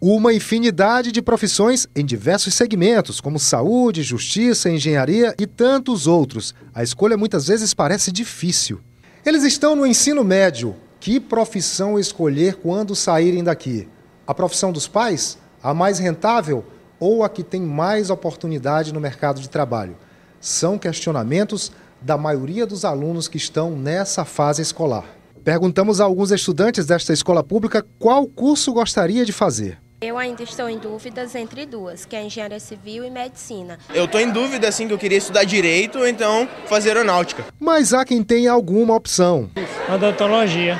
Uma infinidade de profissões em diversos segmentos, como saúde, justiça, engenharia e tantos outros. A escolha muitas vezes parece difícil. Eles estão no ensino médio. Que profissão escolher quando saírem daqui? A profissão dos pais? A mais rentável? Ou a que tem mais oportunidade no mercado de trabalho? São questionamentos da maioria dos alunos que estão nessa fase escolar. Perguntamos a alguns estudantes desta escola pública qual curso gostaria de fazer. Eu ainda estou em dúvidas entre duas, que é engenharia civil e medicina. Eu estou em dúvida, assim, que eu queria estudar direito ou então fazer aeronáutica. Mas há quem tenha alguma opção. Odontologia.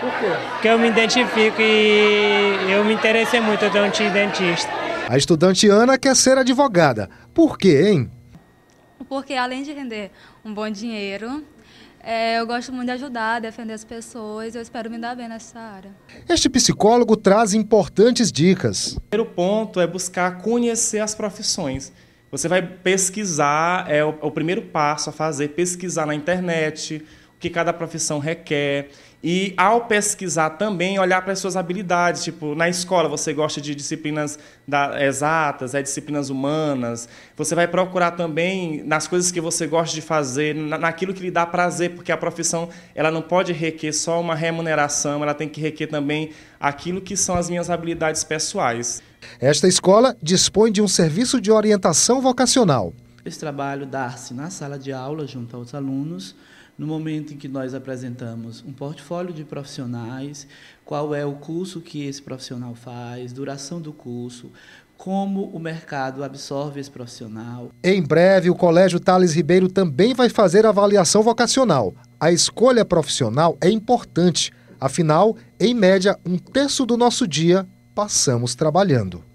Por quê? Porque eu me identifico e eu me interessei muito, eu um dentista. A estudante Ana quer ser advogada. Por quê, hein? Porque além de render um bom dinheiro, é, eu gosto muito de ajudar, defender as pessoas, eu espero me dar bem nessa área. Este psicólogo traz importantes dicas. O primeiro ponto é buscar conhecer as profissões. Você vai pesquisar, é o, é o primeiro passo a fazer, pesquisar na internet, que cada profissão requer. E ao pesquisar também, olhar para as suas habilidades. Tipo, na escola você gosta de disciplinas da, exatas, é, disciplinas humanas. Você vai procurar também nas coisas que você gosta de fazer, na, naquilo que lhe dá prazer, porque a profissão ela não pode requer só uma remuneração, ela tem que requer também aquilo que são as minhas habilidades pessoais. Esta escola dispõe de um serviço de orientação vocacional. Esse trabalho dá-se na sala de aula, junto aos alunos no momento em que nós apresentamos um portfólio de profissionais, qual é o curso que esse profissional faz, duração do curso, como o mercado absorve esse profissional. Em breve, o Colégio Thales Ribeiro também vai fazer avaliação vocacional. A escolha profissional é importante, afinal, em média, um terço do nosso dia passamos trabalhando.